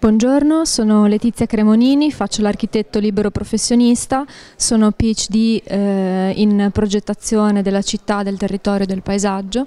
Buongiorno, sono Letizia Cremonini, faccio l'architetto libero professionista, sono PhD eh, in progettazione della città, del territorio e del paesaggio.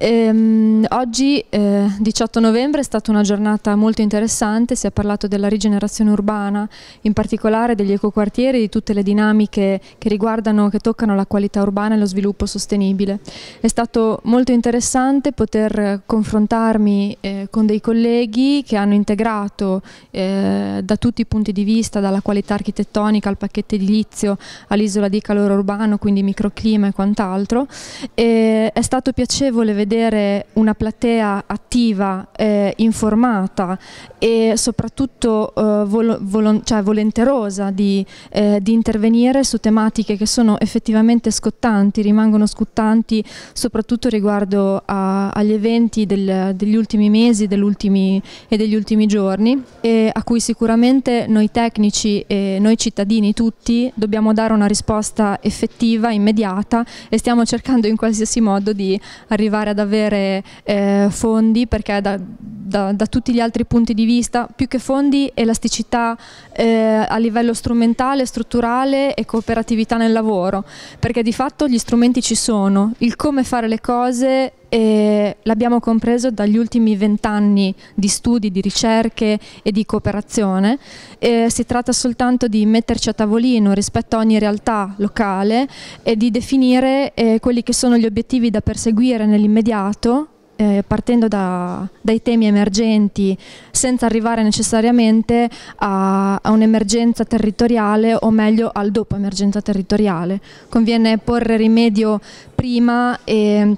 Ehm, oggi, eh, 18 novembre, è stata una giornata molto interessante, si è parlato della rigenerazione urbana, in particolare degli ecoquartieri, e di tutte le dinamiche che riguardano, che toccano la qualità urbana e lo sviluppo sostenibile. È stato molto interessante poter confrontarmi eh, con dei colleghi che hanno integrato migliorato eh, da tutti i punti di vista, dalla qualità architettonica al pacchetto edilizio, all'isola di calore urbano, quindi microclima e quant'altro. è stato piacevole vedere una platea attiva, eh, informata e soprattutto eh, vol vol cioè volenterosa di, eh, di intervenire su tematiche che sono effettivamente scottanti, rimangono scottanti soprattutto riguardo a, agli eventi del, degli ultimi mesi dell e degli ultimi giorni giovani e a cui sicuramente noi tecnici e noi cittadini tutti dobbiamo dare una risposta effettiva, immediata e stiamo cercando in qualsiasi modo di arrivare ad avere eh, fondi perché da, da, da, tutti gli altri punti di vista, più che fondi, elasticità eh, a livello strumentale, strutturale e cooperatività nel lavoro, perché di fatto gli strumenti ci sono, il come fare le cose e l'abbiamo compreso dagli ultimi vent'anni di studi, di ricerche e di cooperazione. E si tratta soltanto di metterci a tavolino rispetto a ogni realtà locale e di definire eh, quelli che sono gli obiettivi da perseguire nell'immediato eh, partendo da, dai temi emergenti senza arrivare necessariamente a, a un'emergenza territoriale o meglio al dopo emergenza territoriale. Conviene porre rimedio prima e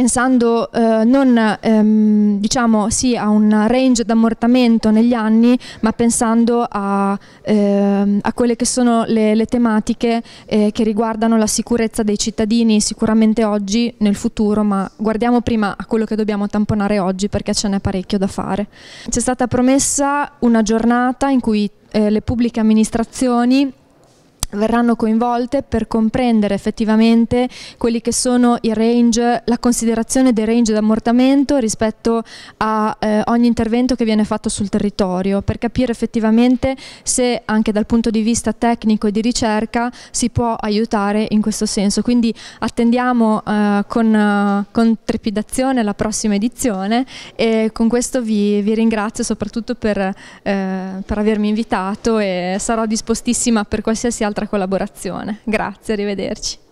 pensando eh, non ehm, diciamo sì a un range d'ammortamento negli anni, ma pensando a, ehm, a quelle che sono le, le tematiche eh, che riguardano la sicurezza dei cittadini sicuramente oggi, nel futuro, ma guardiamo prima a quello che dobbiamo tamponare oggi perché ce n'è parecchio da fare. C'è stata promessa una giornata in cui eh, le pubbliche amministrazioni verranno coinvolte per comprendere effettivamente quelli che sono i range, la considerazione dei range d'ammortamento rispetto a eh, ogni intervento che viene fatto sul territorio, per capire effettivamente se anche dal punto di vista tecnico e di ricerca si può aiutare in questo senso. Quindi attendiamo eh, con, con, trepidazione la prossima edizione e con questo vi, vi ringrazio soprattutto per, eh, per avermi invitato e sarò dispostissima per qualsiasi altra collaborazione. Grazie, arrivederci.